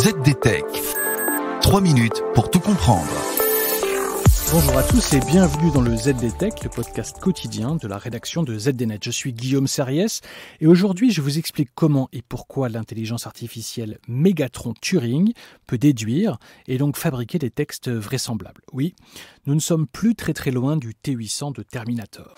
ZDTech. 3 minutes pour tout comprendre. Bonjour à tous et bienvenue dans le ZDTech, le podcast quotidien de la rédaction de ZDNet. Je suis Guillaume Serriès et aujourd'hui je vous explique comment et pourquoi l'intelligence artificielle Megatron Turing peut déduire et donc fabriquer des textes vraisemblables. Oui, nous ne sommes plus très très loin du T800 de Terminator.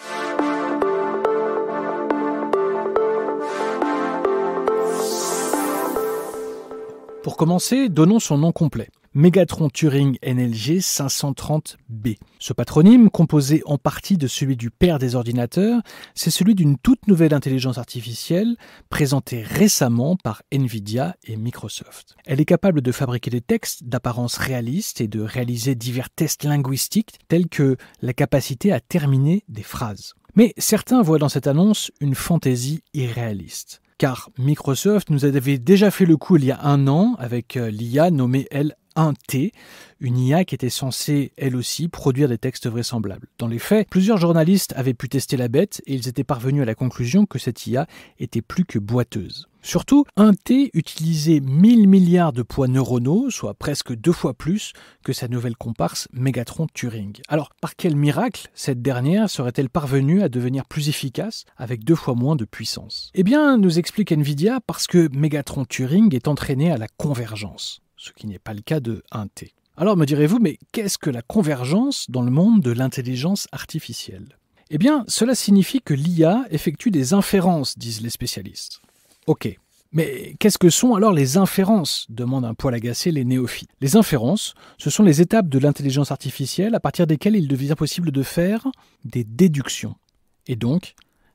Pour commencer, donnons son nom complet. Megatron Turing NLG 530B. Ce patronyme, composé en partie de celui du père des ordinateurs, c'est celui d'une toute nouvelle intelligence artificielle présentée récemment par Nvidia et Microsoft. Elle est capable de fabriquer des textes d'apparence réaliste et de réaliser divers tests linguistiques tels que la capacité à terminer des phrases. Mais certains voient dans cette annonce une fantaisie irréaliste car Microsoft nous avait déjà fait le coup il y a un an avec euh, l'IA nommée L1T, une IA qui était censée, elle aussi, produire des textes vraisemblables. Dans les faits, plusieurs journalistes avaient pu tester la bête et ils étaient parvenus à la conclusion que cette IA était plus que boiteuse. Surtout, un t utilisait 1000 milliards de poids neuronaux, soit presque deux fois plus que sa nouvelle comparse Megatron Turing. Alors, par quel miracle cette dernière serait-elle parvenue à devenir plus efficace avec deux fois moins de puissance Eh bien, nous explique Nvidia, parce que Megatron Turing est entraîné à la convergence, ce qui n'est pas le cas de un t Alors me direz-vous, mais qu'est-ce que la convergence dans le monde de l'intelligence artificielle Eh bien, cela signifie que l'IA effectue des inférences, disent les spécialistes. Ok. Mais qu'est-ce que sont alors les inférences demandent un poil agacé les néophytes. Les inférences, ce sont les étapes de l'intelligence artificielle à partir desquelles il devient possible de faire des déductions, et donc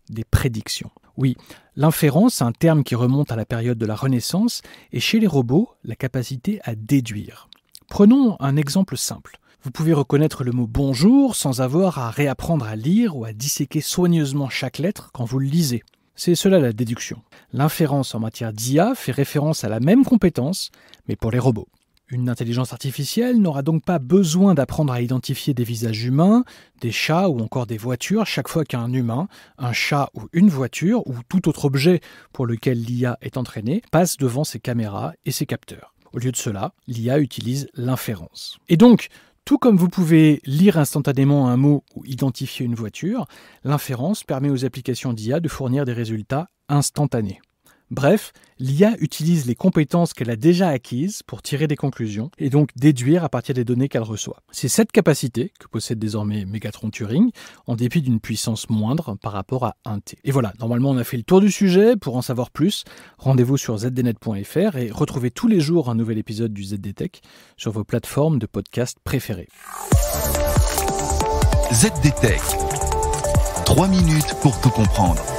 des prédictions. Oui, l'inférence, un terme qui remonte à la période de la Renaissance, est chez les robots la capacité à déduire. Prenons un exemple simple. Vous pouvez reconnaître le mot bonjour sans avoir à réapprendre à lire ou à disséquer soigneusement chaque lettre quand vous le lisez. C'est cela la déduction. L'inférence en matière d'IA fait référence à la même compétence, mais pour les robots. Une intelligence artificielle n'aura donc pas besoin d'apprendre à identifier des visages humains, des chats ou encore des voitures chaque fois qu'un humain, un chat ou une voiture ou tout autre objet pour lequel l'IA est entraînée passe devant ses caméras et ses capteurs. Au lieu de cela, l'IA utilise l'inférence. Et donc, tout comme vous pouvez lire instantanément un mot ou identifier une voiture, l'inférence permet aux applications d'IA de fournir des résultats instantanés. Bref, l'IA utilise les compétences qu'elle a déjà acquises pour tirer des conclusions et donc déduire à partir des données qu'elle reçoit. C'est cette capacité que possède désormais Megatron Turing, en dépit d'une puissance moindre par rapport à 1T. Et voilà, normalement on a fait le tour du sujet, pour en savoir plus, rendez-vous sur zdnet.fr et retrouvez tous les jours un nouvel épisode du ZDTech sur vos plateformes de podcast préférées. ZDTech. 3 minutes pour tout comprendre.